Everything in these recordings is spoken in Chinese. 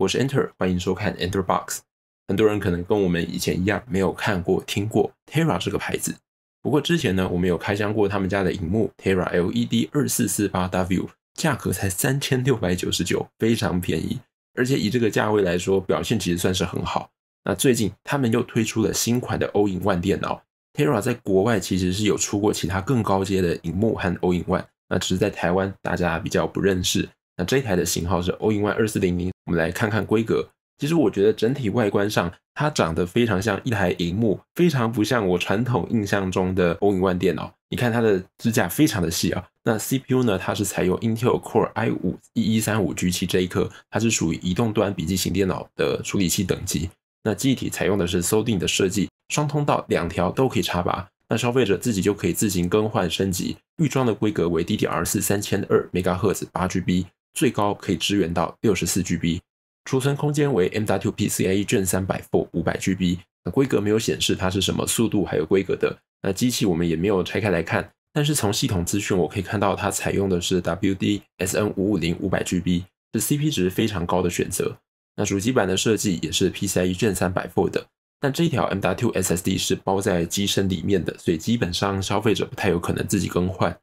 我是 Enter，欢迎收看 Enter Box。很多人可能跟我们以前一样，没有看过、听过 Terra 这个牌子。不过之前呢，我们有开箱过他们家的荧幕 Terra LED 二四四八 W，价格才三千六百九十九，非常便宜。而且以这个价位来说，表现其实算是很好。那最近他们又推出了新款的 n One 电脑 Terra，在国外其实是有出过其他更高阶的荧幕和 n One，那只是在台湾大家比较不认识。那这台的型号是 in One 二四零零，我们来看看规格。其实我觉得整体外观上，它长得非常像一台荧幕，非常不像我传统印象中的 in One 电脑。你看它的支架非常的细啊。那 CPU 呢，它是采用 Intel Core i 五一一三五 G 七这一颗，它是属于移动端笔记型电脑的处理器等级。那记忆体采用的是 s o d i n 的设计，双通道，两条都可以插拔。那消费者自己就可以自行更换升级。预装的规格为 DDR 四三千二兆赫兹八 GB。最高可以支援到六十四 GB，储存空间为 M W P C Ie 卷三百 four 五百 GB，那规格没有显示它是什么速度还有规格的，那机器我们也没有拆开来看，但是从系统资讯我可以看到它采用的是 W D S N 五五零五百 GB，是 CP 值非常高的选择。那主机板的设计也是 P C Ie 卷三百 four 的，但这一条 M W S S D 是包在机身里面的，所以基本上消费者不太有可能自己更换。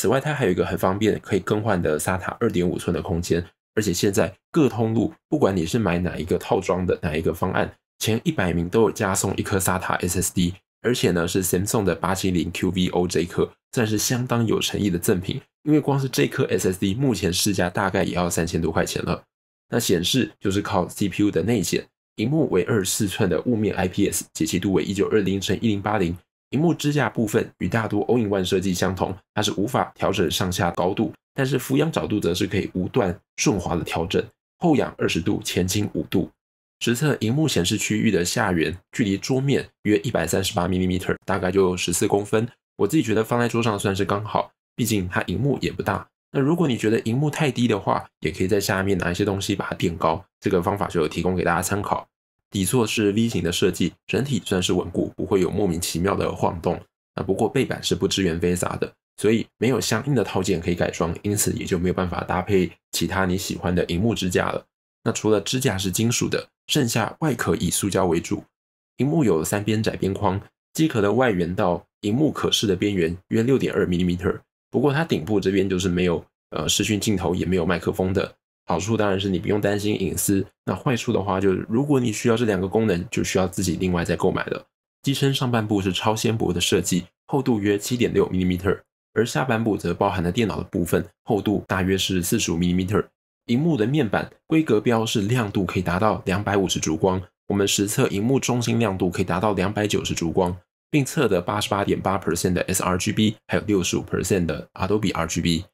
此外，它还有一个很方便可以更换的 SATA 二点五寸的空间，而且现在各通路，不管你是买哪一个套装的哪一个方案，前一百名都有加送一颗 SATA SSD，而且呢是 Samsung 的八七零 QVOJ 颗，算是相当有诚意的赠品，因为光是这颗 SSD 目前市价大概也要三千多块钱了。那显示就是靠 CPU 的内显，屏幕为二十四寸的雾面 IPS，解析度为一九二零乘一零八零。屏幕支架部分与大多 o e n One 设计相同，它是无法调整上下高度，但是俯仰角度则是可以无断顺滑的调整，后仰二十度，前倾五度。实测屏幕显示区域的下缘距离桌面约一百三十八毫米，大概就十四公分。我自己觉得放在桌上算是刚好，毕竟它屏幕也不大。那如果你觉得屏幕太低的话，也可以在下面拿一些东西把它垫高，这个方法就提供给大家参考。底座是 V 型的设计，整体算是稳固，不会有莫名其妙的晃动。啊，不过背板是不支援 VESA 的，所以没有相应的套件可以改装，因此也就没有办法搭配其他你喜欢的荧幕支架了。那除了支架是金属的，剩下外壳以塑胶为主。荧幕有三边窄边框，机壳的外缘到荧幕可视的边缘约六点二 m 米。不过它顶部这边就是没有呃视讯镜头，也没有麦克风的。好处当然是你不用担心隐私，那坏处的话就是如果你需要这两个功能，就需要自己另外再购买了。机身上半部是超纤薄的设计，厚度约七点六 m 米，而下半部则包含了电脑的部分，厚度大约是四十五 m 米。屏幕的面板规格标是亮度可以达到两百五十烛光，我们实测屏幕中心亮度可以达到两百九十烛光，并测得八十八点八 percent 的 sRGB，还有六十五 percent 的 Adobe RGB。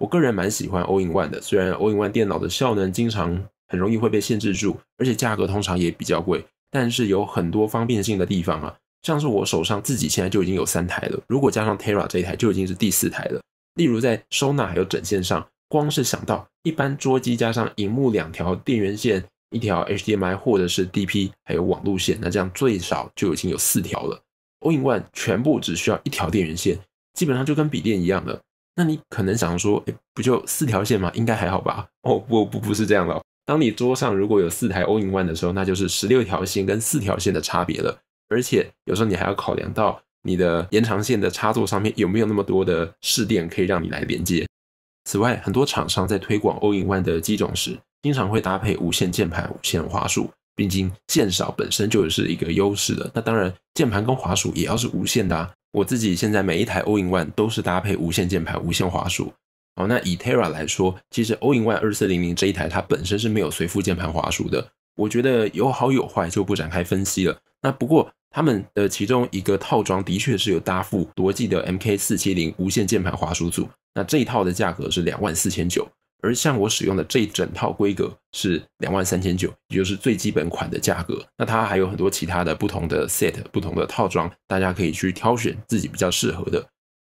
我个人蛮喜欢 OIN ONE 的，虽然 OIN ONE 电脑的效能经常很容易会被限制住，而且价格通常也比较贵，但是有很多方便性的地方啊，像是我手上自己现在就已经有三台了，如果加上 Terra 这一台，就已经是第四台了。例如在收纳还有整线上，光是想到一般桌机加上荧幕两条电源线，一条 HDMI 或者是 DP，还有网路线，那这样最少就已经有四条了。OIN ONE 全部只需要一条电源线，基本上就跟笔电一样的。那你可能想说，不就四条线吗？应该还好吧？哦不不不是这样的。当你桌上如果有四台 in One 的时候，那就是十六条线跟四条线的差别了。而且有时候你还要考量到你的延长线的插座上面有没有那么多的试电可以让你来连接。此外，很多厂商在推广 in One 的机种时，经常会搭配无线键盘、无线滑鼠，毕竟线少本身就是一个优势的。那当然，键盘跟滑鼠也要是无线的啊。我自己现在每一台 in One 都是搭配无线键盘、无线滑鼠。哦，那以 Tera 来说，其实 in One 二四零零这一台它本身是没有随附键盘滑鼠的。我觉得有好有坏，就不展开分析了。那不过他们的其中一个套装的确是有搭附罗技的 MK 四七零无线键盘滑鼠组，那这一套的价格是两万四千九。而像我使用的这一整套规格是两万三千九，也就是最基本款的价格。那它还有很多其他的不同的 set、不同的套装，大家可以去挑选自己比较适合的。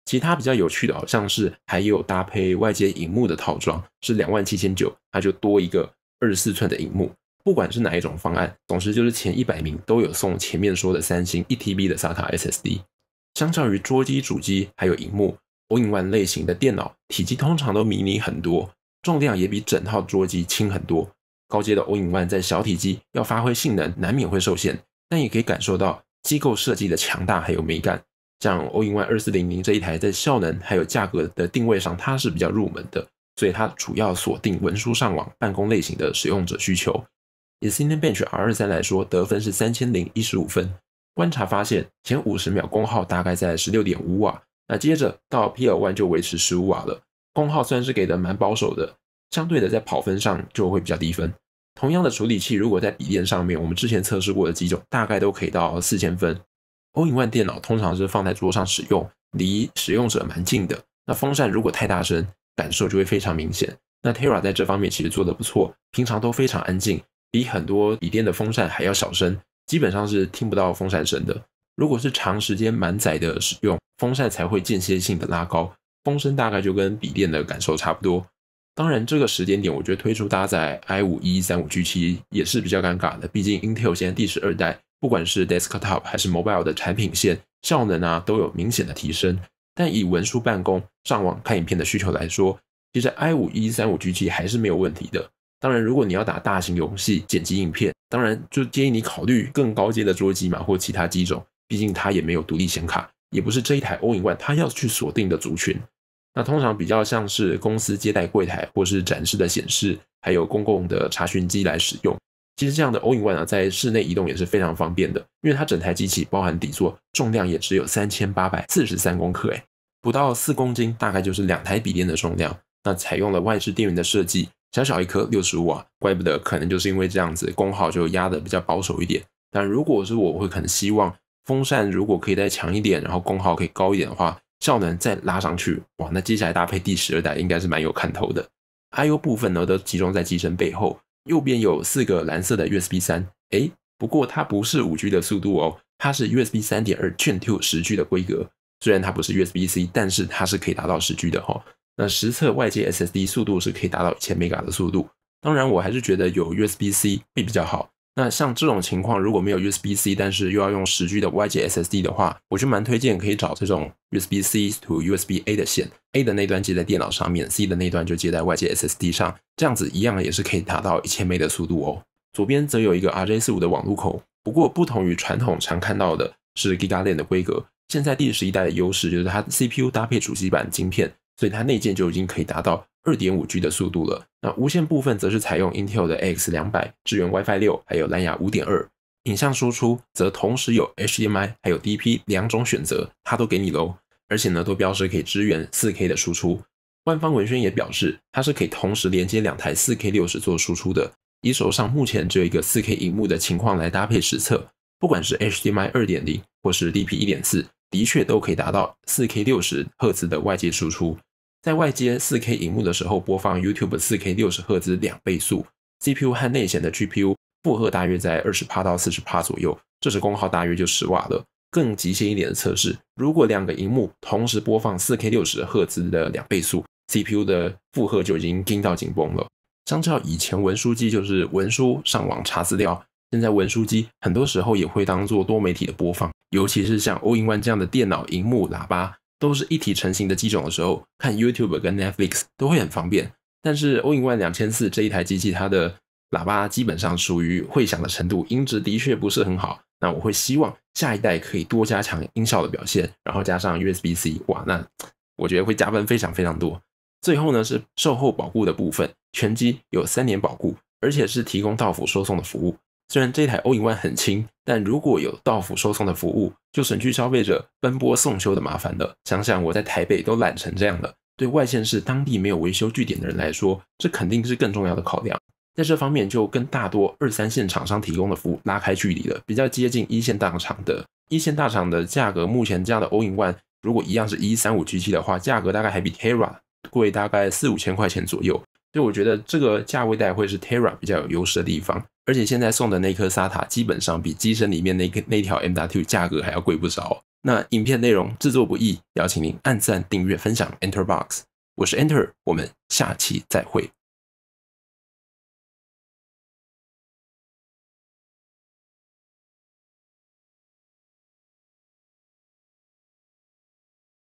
其他比较有趣的好像是还有搭配外接荧幕的套装，是两万七千九，它就多一个二十四寸的荧幕。不管是哪一种方案，总之就是前一百名都有送前面说的三星一 TB 的 SATA SSD。相较于桌机、主机还有荧幕 o n e 类型的电脑体积通常都迷你很多。重量也比整套桌机轻很多。高阶的 i n One 在小体积要发挥性能，难免会受限，但也可以感受到机构设计的强大还有美感。像 i n One 二四零零这一台，在效能还有价格的定位上，它是比较入门的，所以它主要锁定文书上网、办公类型的使用者需求。以 Cinebench R 二三来说，得分是三千零一十五分。观察发现，前五十秒功耗大概在十六点五瓦，那接着到 P 二 e 就维持十五瓦了。功耗虽然是给的蛮保守的，相对的在跑分上就会比较低分。同样的处理器，如果在笔电上面，我们之前测试过的几种，大概都可以到四千分。欧 n 万电脑通常是放在桌上使用，离使用者蛮近的。那风扇如果太大声，感受就会非常明显。那 Tera 在这方面其实做的不错，平常都非常安静，比很多笔电的风扇还要小声，基本上是听不到风扇声的。如果是长时间满载的使用，风扇才会间歇性的拉高。风声大概就跟笔电的感受差不多，当然这个时间点，我觉得推出搭载 i 五一三五 G 七也是比较尴尬的，毕竟 Intel 现在第十二代，不管是 Desktop 还是 Mobile 的产品线，效能啊都有明显的提升。但以文书办公、上网看影片的需求来说，其实 i 五一三五 G 七还是没有问题的。当然，如果你要打大型游戏、剪辑影片，当然就建议你考虑更高阶的桌机嘛，或其他机种，毕竟它也没有独立显卡。也不是这一台欧仪 One 它要去锁定的族群，那通常比较像是公司接待柜台或是展示的显示，还有公共的查询机来使用。其实这样的欧仪 One 啊，在室内移动也是非常方便的，因为它整台机器包含底座，重量也只有三千八百四十三克，哎，不到四公斤，大概就是两台笔电的重量。那采用了外置电源的设计，小小一颗六十五瓦，怪不得可能就是因为这样子功耗就压得比较保守一点。但如果是我会可能希望。风扇如果可以再强一点，然后功耗可以高一点的话，效能再拉上去，哇，那接下来搭配第十二代应该是蛮有看头的。I/O 部分呢，都集中在机身背后，右边有四个蓝色的 USB 三，哎，不过它不是五 G 的速度哦，它是 USB 三点二 Gen two 十 G 的规格，虽然它不是 USB C，但是它是可以达到十 G 的哈。那实测外接 SSD 速度是可以达到千 mega 的速度，当然我还是觉得有 USB C 会比较好。那像这种情况，如果没有 USB C，但是又要用十 G 的外接 SSD 的话，我就蛮推荐可以找这种 USB C to USB A 的线，A 的那端接在电脑上面，C 的那端就接在外接 SSD 上，这样子一样也是可以达到一千 m b 的速度哦。左边则有一个 RJ45 的网路口，不过不同于传统常看到的是 g i g a b 的规格。现在第十一代的优势就是它 CPU 搭配主机板晶片，所以它内建就已经可以达到。二点五 G 的速度了。那无线部分则是采用 Intel 的 X 两百，支援 WiFi 六，还有蓝牙五点二。影像输出则同时有 HDMI 还有 DP 两种选择，它都给你喽。而且呢，都标示可以支援四 K 的输出。官方文轩也表示，它是可以同时连接两台四 K 六十做输出的。以手上目前只有一个四 K 荧幕的情况来搭配实测，不管是 HDMI 二点零或是 DP 一点四，的确都可以达到四 K 六十赫兹的外界输出。在外接四 K 银幕的时候，播放 YouTube 四 K 六十赫兹两倍速，CPU 和内显的 GPU 负荷大约在二十帕到四十帕左右，这时功耗大约就十瓦了。更极限一点的测试，如果两个荧幕同时播放四 K 六十赫兹的两倍速，CPU 的负荷就已经惊到紧绷了。相较以前文书机就是文书上网查资料，现在文书机很多时候也会当做多媒体的播放，尤其是像 o n e 这样的电脑荧幕喇叭。都是一体成型的机种的时候，看 YouTube 跟 Netflix 都会很方便。但是 n One 两千四这一台机器，它的喇叭基本上属于会响的程度，音质的确不是很好。那我会希望下一代可以多加强音效的表现，然后加上 USB-C，哇，那我觉得会加分非常非常多。最后呢是售后保固的部分，全机有三年保固，而且是提供到府收送的服务。虽然这一台 One 很轻。但如果有到府收送的服务，就省去消费者奔波送修的麻烦了。想想我在台北都懒成这样了，对外县市当地没有维修据点的人来说，这肯定是更重要的考量。在这方面，就跟大多二三线厂商提供的服务拉开距离了。比较接近一线大厂的，一线大厂的价格，目前这样的 All in One 如果一样是一三五 G 七的话，价格大概还比 Tera 贵大概四五千块钱左右。所以我觉得这个价位带会是 Tera 比较有优势的地方。而且现在送的那颗沙塔，基本上比机身里面那个那条 M W 价格还要贵不少。那影片内容制作不易，邀请您按赞、订阅、分享。Enter Box，我是 Enter，我们下期再会。